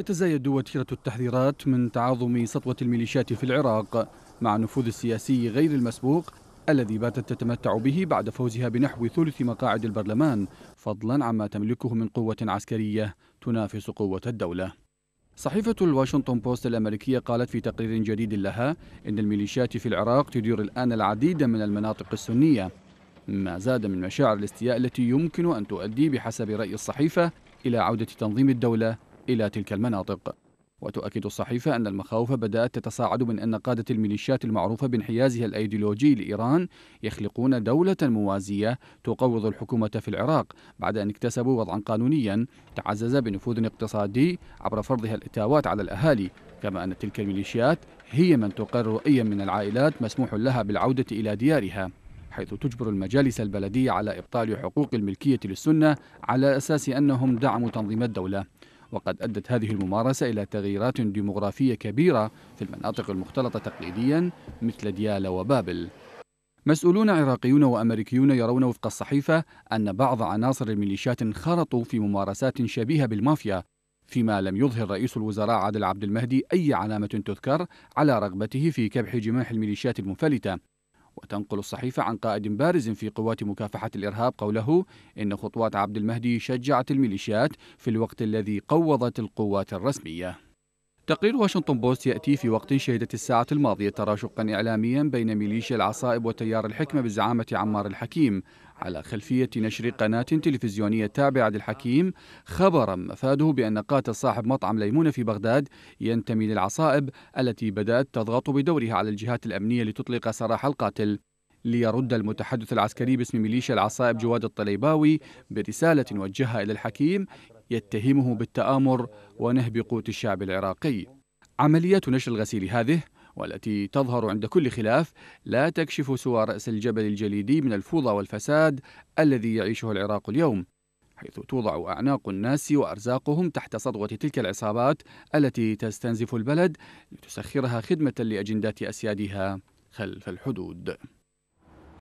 تتزايد وتيرة التحذيرات من تعاظم سطوة الميليشيات في العراق مع النفوذ السياسي غير المسبوق الذي باتت تتمتع به بعد فوزها بنحو ثلث مقاعد البرلمان فضلا عما تملكه من قوة عسكرية تنافس قوة الدولة صحيفة الواشنطن بوست الأمريكية قالت في تقرير جديد لها إن الميليشيات في العراق تدير الآن العديد من المناطق السنية مما زاد من مشاعر الاستياء التي يمكن أن تؤدي بحسب رأي الصحيفة إلى عودة تنظيم الدولة إلى تلك المناطق وتؤكد الصحيفة أن المخاوف بدأت تتصاعد من أن قادة الميليشيات المعروفة بانحيازها الأيديولوجي لإيران يخلقون دولة موازية تقوض الحكومة في العراق بعد أن اكتسبوا وضعا قانونيا تعزز بنفوذ اقتصادي عبر فرضها الإتاوات على الأهالي كما أن تلك الميليشيات هي من تقر أي من العائلات مسموح لها بالعودة إلى ديارها حيث تجبر المجالس البلدية على إبطال حقوق الملكية للسنة على أساس أنهم دعموا تنظيم الدولة وقد أدت هذه الممارسة إلى تغييرات ديمغرافية كبيرة في المناطق المختلطة تقليديا مثل ديالى وبابل مسؤولون عراقيون وامريكيون يرون وفق الصحيفه ان بعض عناصر الميليشيات انخرطوا في ممارسات شبيهه بالمافيا فيما لم يظهر رئيس الوزراء عادل عبد المهدي اي علامه تذكر على رغبته في كبح جماح الميليشيات المنفلته وتنقل الصحيفة عن قائد بارز في قوات مكافحة الإرهاب قوله إن خطوات عبد المهدي شجعت الميليشيات في الوقت الذي قوضت القوات الرسمية تقرير واشنطن بوست يأتي في وقت شهدت الساعة الماضية تراشقا إعلاميا بين ميليشيا العصائب وتيار الحكمة بزعامة عمار الحكيم على خلفية نشر قناة تلفزيونية تابعة للحكيم خبرا مفاده بأن قاتل صاحب مطعم ليمونة في بغداد ينتمي للعصائب التي بدأت تضغط بدورها على الجهات الأمنية لتطلق سراح القاتل ليرد المتحدث العسكري باسم ميليشيا العصائب جواد الطليباوي برسالة وجهها إلى الحكيم يتهمه بالتآمر ونهب قوت الشعب العراقي عمليات نشر الغسيل هذه والتي تظهر عند كل خلاف لا تكشف سوى رأس الجبل الجليدي من الفوضى والفساد الذي يعيشه العراق اليوم حيث توضع أعناق الناس وأرزاقهم تحت سطوة تلك العصابات التي تستنزف البلد لتسخرها خدمة لأجندات أسيادها خلف الحدود